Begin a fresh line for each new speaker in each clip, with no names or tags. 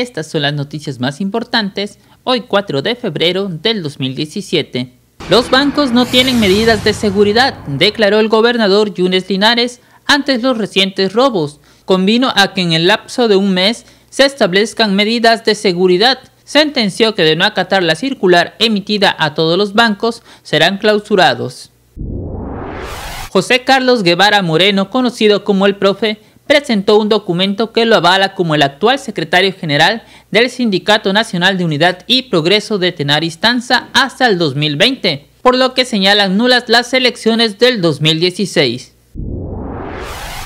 Estas son las noticias más importantes hoy 4 de febrero del 2017. Los bancos no tienen medidas de seguridad, declaró el gobernador Yunes Linares antes los recientes robos. Convino a que en el lapso de un mes se establezcan medidas de seguridad. Sentenció que de no acatar la circular emitida a todos los bancos serán clausurados. José Carlos Guevara Moreno, conocido como el profe, presentó un documento que lo avala como el actual secretario general del Sindicato Nacional de Unidad y Progreso de Tenaristanza hasta el 2020, por lo que señalan nulas las elecciones del 2016.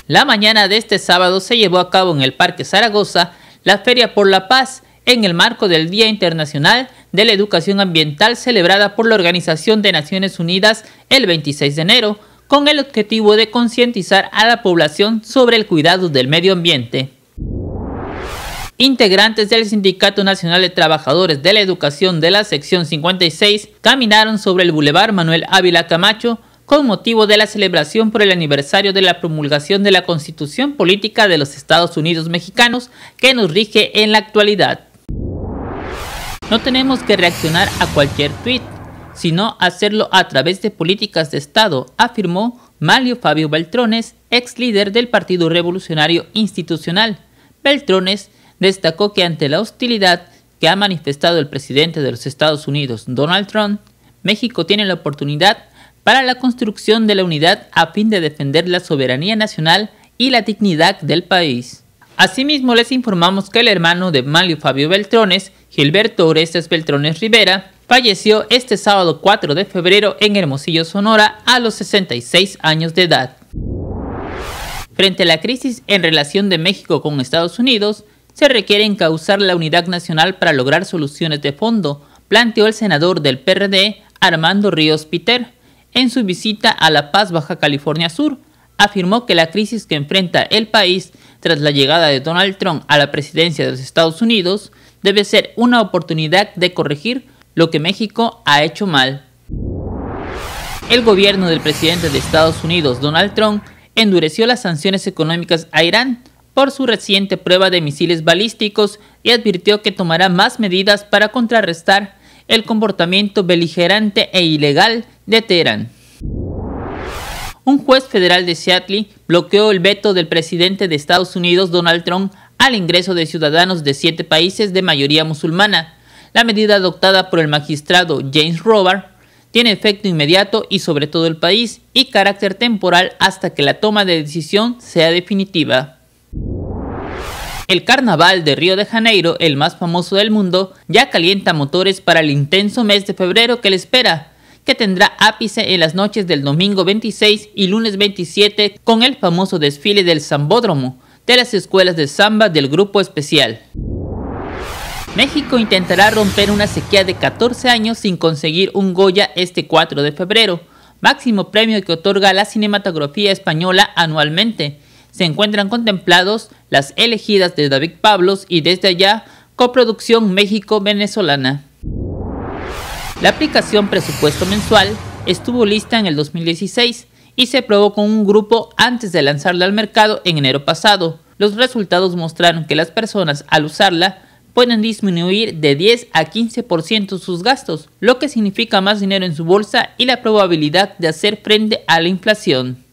La mañana de este sábado se llevó a cabo en el Parque Zaragoza la Feria por la Paz en el marco del Día Internacional de la Educación Ambiental celebrada por la Organización de Naciones Unidas el 26 de enero, con el objetivo de concientizar a la población sobre el cuidado del medio ambiente. Integrantes del Sindicato Nacional de Trabajadores de la Educación de la sección 56 caminaron sobre el Boulevard Manuel Ávila Camacho con motivo de la celebración por el aniversario de la promulgación de la Constitución Política de los Estados Unidos Mexicanos que nos rige en la actualidad. No tenemos que reaccionar a cualquier tweet sino hacerlo a través de políticas de Estado, afirmó Malio Fabio Beltrones, ex líder del Partido Revolucionario Institucional. Beltrones destacó que ante la hostilidad que ha manifestado el presidente de los Estados Unidos, Donald Trump, México tiene la oportunidad para la construcción de la unidad a fin de defender la soberanía nacional y la dignidad del país. Asimismo, les informamos que el hermano de Malio Fabio Beltrones, Gilberto Orestes Beltrones Rivera, falleció este sábado 4 de febrero en Hermosillo, Sonora, a los 66 años de edad. Frente a la crisis en relación de México con Estados Unidos, se requiere encauzar la unidad nacional para lograr soluciones de fondo, planteó el senador del PRD, Armando Ríos Piter, en su visita a La Paz, Baja California Sur. Afirmó que la crisis que enfrenta el país tras la llegada de Donald Trump a la presidencia de los Estados Unidos debe ser una oportunidad de corregir lo que México ha hecho mal. El gobierno del presidente de Estados Unidos, Donald Trump, endureció las sanciones económicas a Irán por su reciente prueba de misiles balísticos y advirtió que tomará más medidas para contrarrestar el comportamiento beligerante e ilegal de Teherán. Un juez federal de Seattle bloqueó el veto del presidente de Estados Unidos, Donald Trump, al ingreso de ciudadanos de siete países de mayoría musulmana, la medida adoptada por el magistrado James Robert tiene efecto inmediato y sobre todo el país y carácter temporal hasta que la toma de decisión sea definitiva. El carnaval de Río de Janeiro, el más famoso del mundo, ya calienta motores para el intenso mes de febrero que le espera, que tendrá ápice en las noches del domingo 26 y lunes 27 con el famoso desfile del Sambódromo de las escuelas de samba del grupo especial. México intentará romper una sequía de 14 años sin conseguir un Goya este 4 de febrero, máximo premio que otorga la cinematografía española anualmente. Se encuentran contemplados las elegidas de David Pablos y desde allá coproducción México-Venezolana. La aplicación presupuesto mensual estuvo lista en el 2016 y se probó con un grupo antes de lanzarla al mercado en enero pasado. Los resultados mostraron que las personas al usarla pueden disminuir de 10 a 15% sus gastos, lo que significa más dinero en su bolsa y la probabilidad de hacer frente a la inflación.